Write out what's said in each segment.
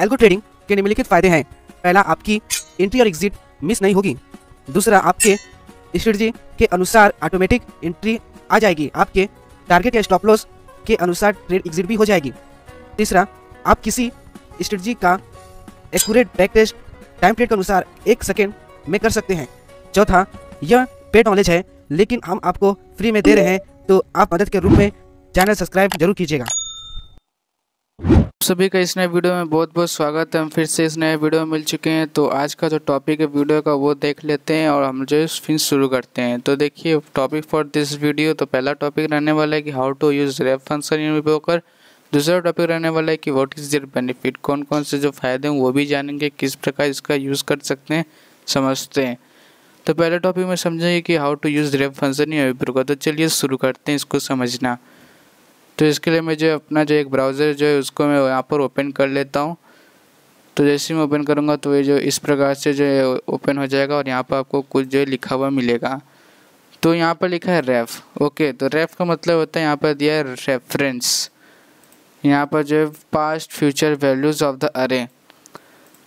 Algo trading के निम्नलिखित फायदे हैं पहला आपकी एंट्री और एग्जिट मिस नहीं होगी दूसरा आपके स्ट्रेटजी के अनुसार ऑटोमेटिक एंट्री आ जाएगी आपके टारगेट या स्टॉप लॉस के अनुसार ट्रेड एग्जिट भी हो जाएगी तीसरा आप किसी स्ट्रेटजी का accurate back test time trade के अनुसार एक सेकेंड में कर सकते हैं चौथा यह पेड नॉलेज है लेकिन हम आपको फ्री में दे रहे हैं तो आप मदद के रूप में चैनल सब्सक्राइब जरूर कीजिएगा सभी का इस नए वीडियो में बहुत बहुत स्वागत है हम फिर से इस नए वीडियो में मिल चुके हैं तो आज का जो टॉपिक है वीडियो का वो देख लेते हैं और हम जो फिर शुरू करते हैं तो देखिए टॉपिक फॉर दिस वीडियो तो पहला टॉपिक रहने वाला है कि how to use ref function in कर दूसरा टॉपिक रहने वाला है कि वॉट इज़ देयर बेनिफिट कौन कौन से जो फ़ायदे हैं वो भी जानेंगे किस प्रकार इसका यूज़ कर सकते हैं समझते हैं तो पहले टॉपिक में समझेंगे कि how to use ref function in broker तो चलिए शुरू करते हैं इसको समझना तो इसके लिए मैं जो अपना जो एक ब्राउज़र जो है उसको मैं यहाँ पर ओपन कर लेता हूँ तो जैसे मैं ओपन करूँगा तो ये जो इस प्रकार से जो है ओपन हो जाएगा और यहाँ पर आपको कुछ जो लिखा हुआ मिलेगा तो यहाँ पर लिखा है रेफ ओके तो रेफ का मतलब होता है यहाँ पर दिया है रेफरेंस यहाँ पर जो है past future values of the array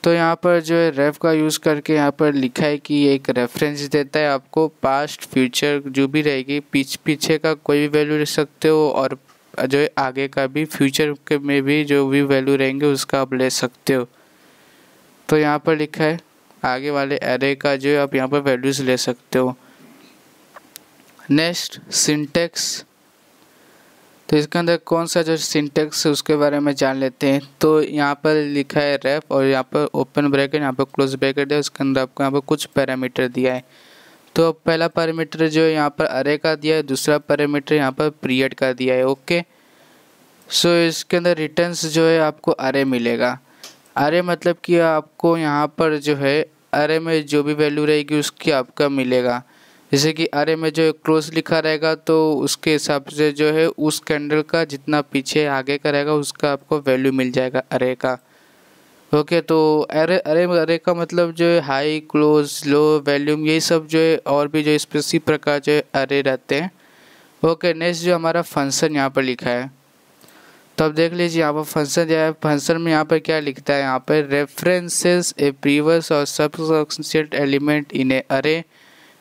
तो यहाँ पर जो है रेफ का यूज़ करके यहाँ पर लिखा है कि एक रेफरेंस देता है आपको पास्ट फ्यूचर जो भी रहेगी पीछ पीछे का कोई भी वैल्यू लिख सकते हो और जो आगे का भी फ्यूचर के में भी जो भी वैल्यू रहेंगे उसका आप ले सकते हो तो यहाँ पर लिखा है आगे वाले एरे का जो आप यहाँ पर वैल्यूज़ ले सकते हो नेक्स्ट सिंटेक्स तो इसके अंदर कौन सा जो सिंटेक्स है उसके बारे में जान लेते हैं तो यहाँ पर लिखा है रैप और यहाँ पर ओपन ब्रैकेट यहाँ पर क्लोज ब्रैकेट है उसके अंदर आपको यहाँ पर कुछ पैरामीटर दिया है तो पहला पैरामीटर जो यहाँ पर अरे का दिया है दूसरा पैरामीटर यहाँ पर पीरियड का दिया है ओके सो so, इसके अंदर रिटर्न्स जो है आपको अरे मिलेगा अरे मतलब कि आपको यहाँ पर जो है अरे में जो भी वैल्यू रहेगी उसकी आपका मिलेगा जैसे कि अरे में जो क्लोज लिखा रहेगा तो उसके हिसाब से जो है उस कैंडल का जितना पीछे आगे का रहेगा उसका आपको वैल्यू मिल जाएगा अरे का ओके तो अरे अरे अरे का मतलब जो है हाई क्लोज लो वैल्यूम यही सब जो है और भी जो इसी प्रकार जो है अरे रहते हैं ओके नेक्स्ट जो हमारा फंक्शन यहाँ पर लिखा है तो अब देख लीजिए यहाँ पर फंक्शन जो है फंक्शन में यहाँ पर क्या लिखता है यहाँ पर रेफरेंसेस ए प्रीवियस और सबसेंशियल element in a array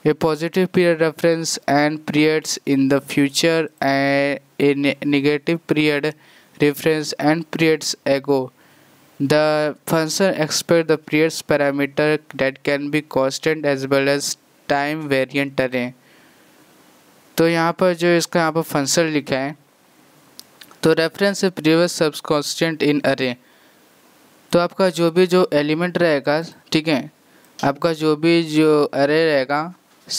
a positive period reference and periods in the future and a negative period reference and periods ago The function expects the periods parameter that can be constant as well as time variant array. तो यहाँ पर जो इसका यहाँ पर function लिखा है तो reference previous subs constant in array तो आपका जो भी जो एलिमेंट रहेगा ठीक है आपका जो भी जो अरे रहेगा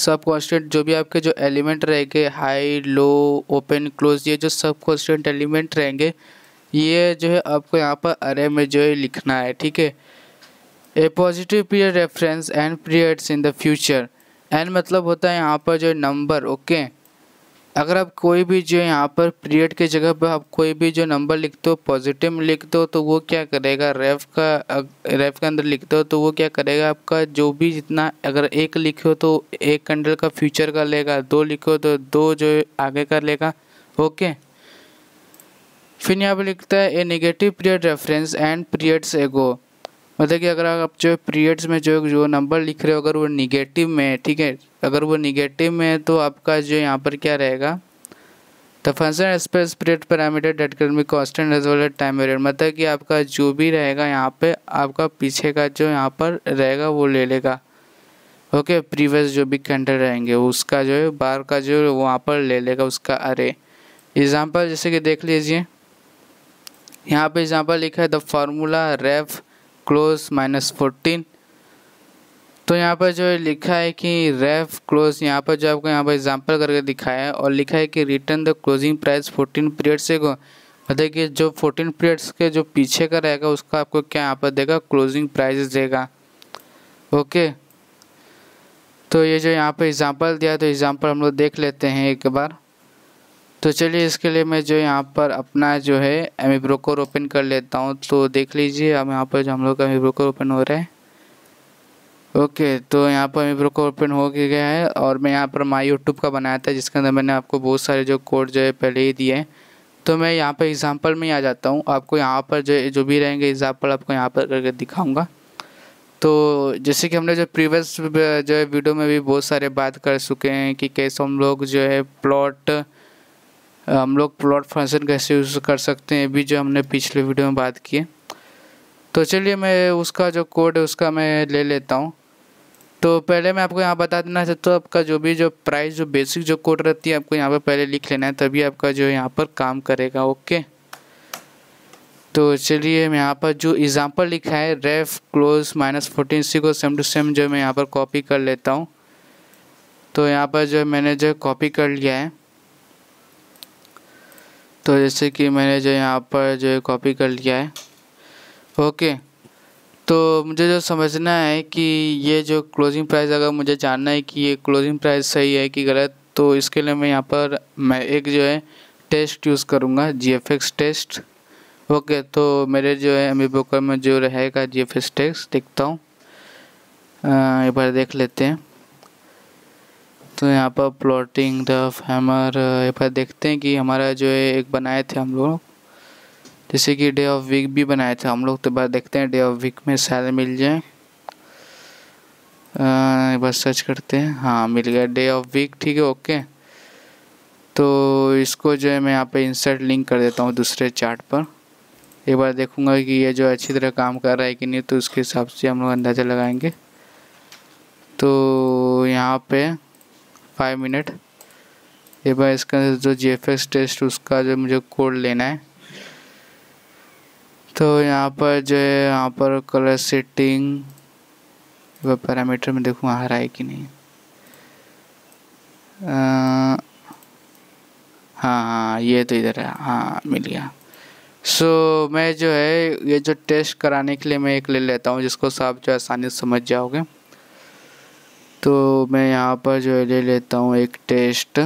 सब कॉन्स्टेंट जो भी आपके जो एलिमेंट रहेंगे हाई लो ओपन क्लोज ये जो सब कॉन्स्टेंट एलिमेंट रहेंगे ये जो है आपको यहाँ पर अरे में जो है लिखना है ठीक है a positive period reference and periods in the future and मतलब होता है यहाँ पर जो नंबर ओके अगर आप कोई भी जो यहाँ पर पीरियड के जगह पर आप कोई भी जो नंबर लिखते हो पॉजिटिव में लिखते हो तो वो क्या करेगा रेफ का रेफ के अंदर लिखते हो तो वो क्या करेगा आपका जो भी जितना अगर एक लिखे हो तो एक कैंडल का फ्यूचर का लेगा दो लिखो तो दो जो आगे का लेगा ओके फिर यहाँ पे लिखता है a negative period reference and periods ago मतलब कि अगर आप जो पीरियड्स में जो जो नंबर लिख रहे हो अगर वो निगेटिव में है ठीक है अगर वो निगेटिव में है तो आपका जो यहाँ पर क्या रहेगा the function express period parameter date कर be constant as well time period मतलब कि आपका जो भी रहेगा यहाँ पे आपका पीछे का जो यहाँ पर रहेगा वो ले लेगा ओके प्रीवियस जो भी कैंडल रहेंगे उसका जो है बार का जो वहाँ पर ले लेगा उसका अरे एग्जाम्पल जैसे कि देख लीजिए यहाँ पे जहाँ पर लिखा है the formula ref close minus fourteen तो यहाँ पर जो लिखा है कि रेफ क्लोज यहाँ पर जो आपको यहाँ पर एग्जाम्पल करके दिखाया है और लिखा है कि return the closing price fourteen period से को मतलब कि जो फोर्टीन पीरियड्स के जो पीछे का रहेगा उसका आपको क्या यहाँ पर देगा क्लोजिंग प्राइस देगा ओके तो ये जो यहाँ पर एग्ज़ाम्पल दिया तो एग्ज़ाम्पल हम लोग देख लेते हैं एक बार तो चलिए इसके लिए मैं जो यहाँ पर अपना जो है एम ब्रोकर ओपन कर लेता हूँ तो देख लीजिए अब यहाँ पर जो हम लोग का एम ब्रोकर ओपन हो रहा है ओके तो यहाँ पर एम ब्रोकर ओपन हो गया है और मैं यहाँ पर माई यूट्यूब का बनाया था जिसके अंदर मैंने आपको बहुत सारे जो कोड जो है पहले ही दिए हैं तो मैं यहाँ पर एग्ज़ाम्पल में ही आ जाता हूँ आपको यहाँ पर जो जो भी रहेंगे एग्ज़ाम्पल आपको यहाँ पर करके दिखाऊँगा तो जैसे कि हमने जो प्रीवियस जो है वीडियो में भी बहुत सारे बात कर चुके हैं कि कैसे हम लोग जो है प्लॉट हम लोग प्लॉट फंक्शन कैसे यूज़ कर सकते हैं भी जो हमने पिछले वीडियो में बात की तो चलिए मैं उसका जो कोड है उसका मैं ले लेता हूँ तो पहले मैं आपको यहाँ बता देना चाहता हूँ आपका जो भी जो प्राइस जो बेसिक जो कोड रहती है आपको यहाँ पर पहले लिख लेना है तभी आपका जो यहाँ पर काम करेगा ओके तो चलिए मैं यहाँ पर जो एग्ज़ाम्पल लिखा है ref close minus fourteen C को सेम टू सेम जो मैं यहाँ पर कॉपी कर लेता हूँ तो यहाँ पर जो मैंने जो कॉपी कर लिया है तो जैसे कि मैंने जो यहाँ पर जो है कॉपी कर लिया है ओके तो मुझे जो समझना है कि ये जो क्लोजिंग प्राइस अगर मुझे जानना है कि ये क्लोजिंग प्राइस सही है कि गलत तो इसके लिए मैं यहाँ पर मैं एक जो है टेस्ट यूज़ करूँगा जी टेस्ट ओके तो मेरे जो है अमी बोकर में जो रहेगा जी एफ टेस्ट देखता हूँ एक बार देख लेते हैं तो यहाँ पर प्लॉटिंग द फैमर यहाँ पर देखते हैं कि हमारा जो है एक बनाए थे हम लोग जैसे कि डे ऑफ वीक भी बनाए थे हम लोग तो बार देखते हैं डे ऑफ वीक में सारे मिल जाए बस सर्च करते हैं हाँ मिल गया डे ऑफ वीक ठीक है ओके तो इसको जो है मैं यहाँ पे इंसर्ट लिंक कर देता हूँ दूसरे चार्ट पर एक बार देखूँगा कि ये जो अच्छी तरह काम कर रहा है कि नहीं तो उसके हिसाब से हम लोग अंदाज़ा लगाएंगे तो यहाँ पे फाइव मिनट ये बार इसका जो जी टेस्ट उसका जो मुझे कोड लेना है तो यहाँ पर जो है यहाँ पर कलर सेटिंग पैरामीटर में देखूँ आ रहा है कि नहीं आ, हाँ हाँ ये तो इधर है हाँ मिल गया सो so, मैं जो है ये जो टेस्ट कराने के लिए मैं एक ले लेता हूँ जिसको आप जो आसानी से समझ जाओगे तो मैं यहाँ पर जो है ले लेता हूँ एक टेस्ट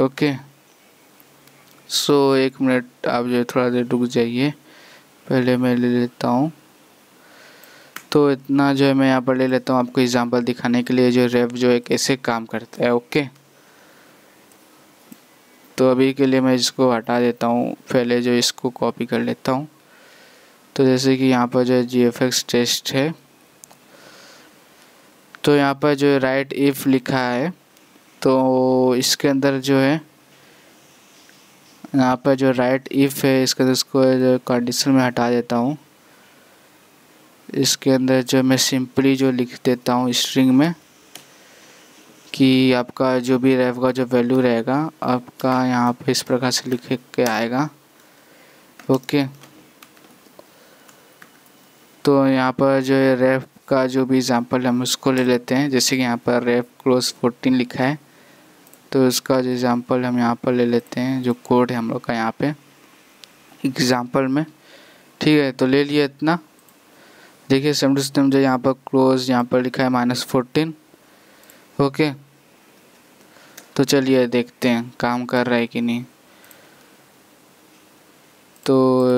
ओके सो एक मिनट आप जो है थोड़ा देर रुक जाइए पहले मैं ले लेता हूँ तो इतना जो है मैं यहाँ पर ले लेता हूँ आपको एग्जांपल दिखाने के लिए जो रेप जो है कैसे काम करता है ओके तो अभी के लिए मैं इसको हटा देता हूँ पहले जो इसको कॉपी कर लेता हूँ तो जैसे कि यहाँ पर जो है जी एफ एक्स टेस्ट है तो यहाँ पर जो है राइट इफ़ लिखा है तो इसके अंदर जो है यहाँ पर जो राइट इफ़ है इसके अंदर इसको जो कंडीशन में हटा देता हूँ इसके अंदर जो मैं सिंपली जो लिख देता हूँ स्ट्रिंग में कि आपका जो भी रहेगा जो वैल्यू रहेगा आपका यहाँ पे इस प्रकार से लिख के आएगा ओके okay. तो यहाँ पर जो है रेफ का जो भी एग्ज़ाम्पल हम उसको ले लेते हैं जैसे कि यहाँ पर रेफ क्लोज फोर्टीन लिखा है तो उसका जो एग्ज़ाम्पल हम यहाँ पर ले लेते हैं जो कोड है हम लोग का यहाँ पे एग्ज़ाम्पल में ठीक है तो ले लिया इतना देखिए सेम टू सेम जो यहाँ पर क्लोज यहाँ पर लिखा है माइनस फोर्टीन ओके तो चलिए देखते हैं काम कर रहा है कि नहीं तो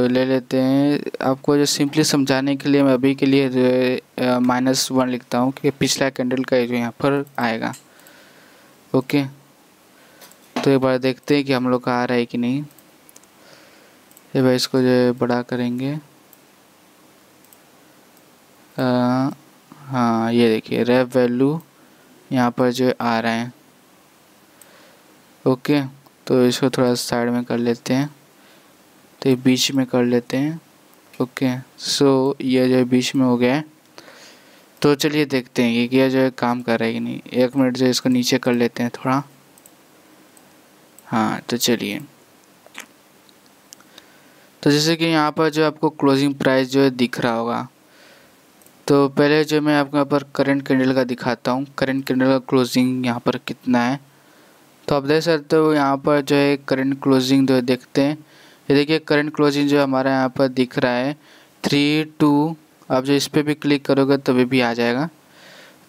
ले लेते हैं आपको जो सिंपली समझाने के लिए मैं अभी के लिए जो है माइनस वन लिखता हूँ कि पिछला कैंडल का जो यहाँ पर आएगा ओके तो एक बार देखते हैं कि हम लोग का आ रहा है कि नहीं ये भाई इसको जो है बड़ा करेंगे आ, हाँ ये देखिए रेप वैल्यू यहाँ पर जो आ रहे हैं ओके तो इसको थोड़ा साइड में कर लेते हैं तो ये बीच में कर लेते हैं ओके सो ये जो है बीच में हो गया है तो चलिए देखते हैं कि यह जो है काम कर रहा है कि नहीं एक मिनट जो इसको नीचे कर लेते हैं थोड़ा हाँ तो चलिए तो जैसे कि यहाँ पर जो आपको क्लोजिंग प्राइस जो है दिख रहा होगा तो पहले जो मैं आपको यहाँ पर करंट कैंडल का दिखाता हूँ करंट कैंडल का क्लोजिंग यहाँ पर कितना है तो आप देख सकते हो यहाँ पर जो है करंट क्लोजिंग जो है देखते हैं ये देखिए करंट क्लोजिंग जो हमारे यहाँ पर दिख रहा है थ्री टू आप जो इस पर भी क्लिक करोगे तो भी, भी आ जाएगा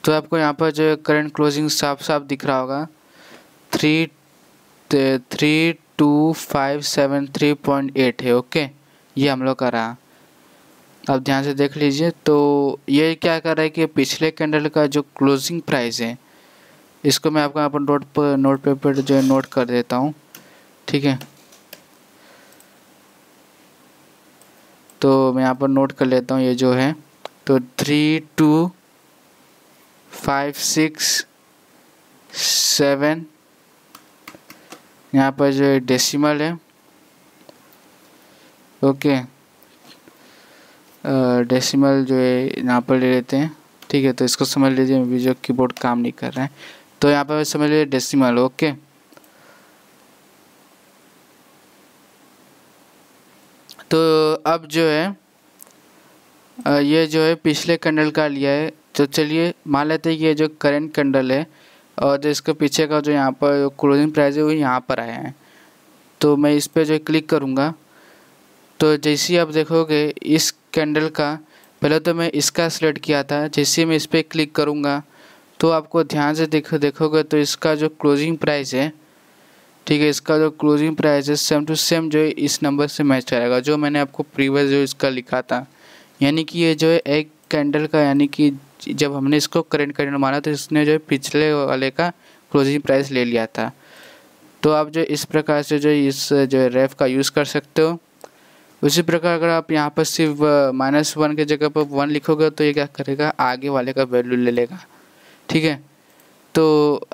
तो आपको यहाँ पर जो करंट क्लोजिंग साफ साफ दिख रहा होगा three three two five seven three point eight है ओके ये हम लोग का रहा आप ध्यान से देख लीजिए तो ये क्या कर रहा है कि पिछले कैंडल का जो क्लोजिंग प्राइस है इसको मैं आपको यहाँ पर नोट पर नोट पेपर जो है नोट कर देता हूँ ठीक है तो मैं यहाँ पर नोट कर लेता हूँ ये जो है तो three two five six seven यहाँ पर जो है डेसिमल है ओके डेसिमल जो है यहाँ पर ले लेते हैं ठीक है तो इसको समझ लीजिए अभी जो कीबोर्ड काम नहीं कर रहा है तो यहाँ पर समझ लीजिए डेसिमल ओके तो अब जो है ये जो है पिछले कैंडल का लिया है तो चलिए मान लेते हैं कि ये जो करंट कैंडल है और जो इसके पीछे का जो यहाँ पर क्लोजिंग प्राइस है वो यहाँ पर आया है तो मैं इस पर जो क्लिक करूँगा तो जैसे आप देखोगे इस कैंडल का पहले तो मैं इसका सेलेक्ट किया था जैसे मैं इस पर क्लिक करूँगा तो आपको ध्यान से देखो देखोगे तो इसका जो क्लोजिंग प्राइस है ठीक है इसका जो क्लोजिंग प्राइस है सेम टू सेम जो है इस नंबर से मैच करेगा जो मैंने आपको प्रीवियस जो इसका लिखा था यानी कि ये जो है एक कैंडल का यानी कि जब हमने इसको करेंट करेंट माना तो इसने जो है पिछले वाले का क्लोजिंग प्राइस ले लिया था तो आप जो इस प्रकार से जो इस जो है रेफ का यूज़ कर सकते हो उसी प्रकार अगर आप यहाँ पर सिर्फ माइनस वन के जगह पर वन लिखोगे तो ये क्या करेगा आगे वाले का वैल्यू ले लेगा ठीक है तो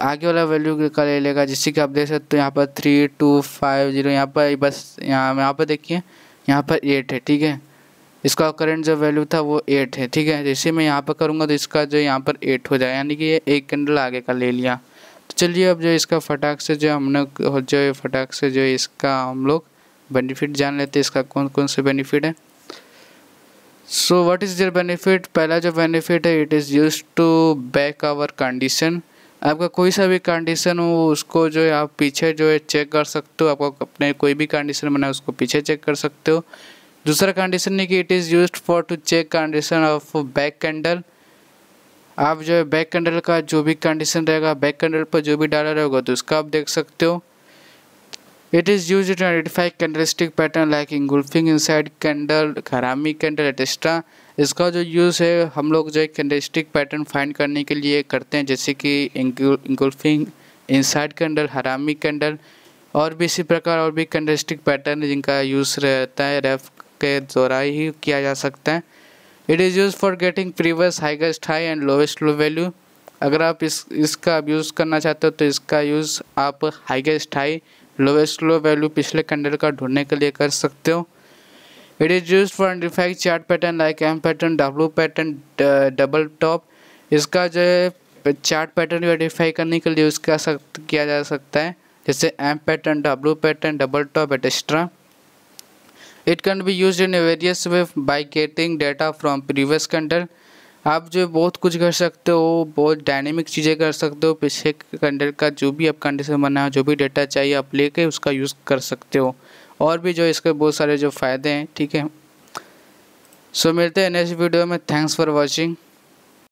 आगे वाला वैल्यू का ले लेगा जिससे कि आप देख सकते हो यहाँ पर थ्री टू फाइव जीरो यहाँ पर बस यहाँ यहाँ पर देखिए यहाँ पर एट है ठीक है इसका करंट जो वैल्यू था वो एट है ठीक है जैसे तो मैं यहाँ पर करूँगा तो इसका जो यहाँ पर एट हो जाए यानी कि ये एक कैंडल आगे का ले लिया तो चलिए अब जो इसका फटाक से जो हमने जो फटाक से जो इसका हम लोग बेनिफिट जान लेते हैं इसका कौन कौन से बेनिफिट है so what is their benefit पहला जो बेनिफिट है it is use to back our condition आपका कोई सा भी कंडीशन हो उसको जो है आप पीछे जो है चेक कर सकते हो आपको अपने कोई भी कंडीशन बनाए उसको पीछे चेक कर सकते हो दूसरा कंडीशन है कि it is use for to check condition of back candle आप जो है बैक कैंडल का जो भी कंडीशन रहेगा बैक कैंडल पर जो भी डाला रहेगा तो उसका आप देख सकते हो It is used to identify candlestick pattern like engulfing inside candle karami candle etcetera इसका जो यूज़ है हम लोग जो है कैंडलस्टिक पैटर्न फाइंड करने के लिए करते हैं जैसे कि engulfing inside candle harami candle और भी इसी प्रकार और भी कैंडलस्टिक पैटर्न जिनका यूज़ रहता है रेफ के द्वारा ही किया जा सकता है it is use for getting previous highest high and lowest low value अगर आप इस इसका अब यूज़ करना चाहते हो तो इसका यूज़ आप highest high lowest low value पिछले कैंडल का ढूंढने के लिए कर सकते हो it is use for identifying chart pattern like M pattern W pattern double top इसका जो है चार्ट पैटर्न आइडेंटिफाई करने के लिए यूज़ कर किया जा सकता है जैसे M pattern W pattern double top etcetera it can be use in various way by getting data from previous candle आप जो बहुत कुछ कर सकते हो बहुत डायनेमिक चीज़ें कर सकते हो पीछे कंडर का जो भी आप कंडीशन बना हो जो भी डेटा चाहिए आप लेके उसका यूज़ कर सकते हो और भी जो इसके बहुत सारे जो फ़ायदे हैं ठीक है सो मिलते हैं नेक्स्ट वीडियो में थैंक्स फॉर वॉचिंग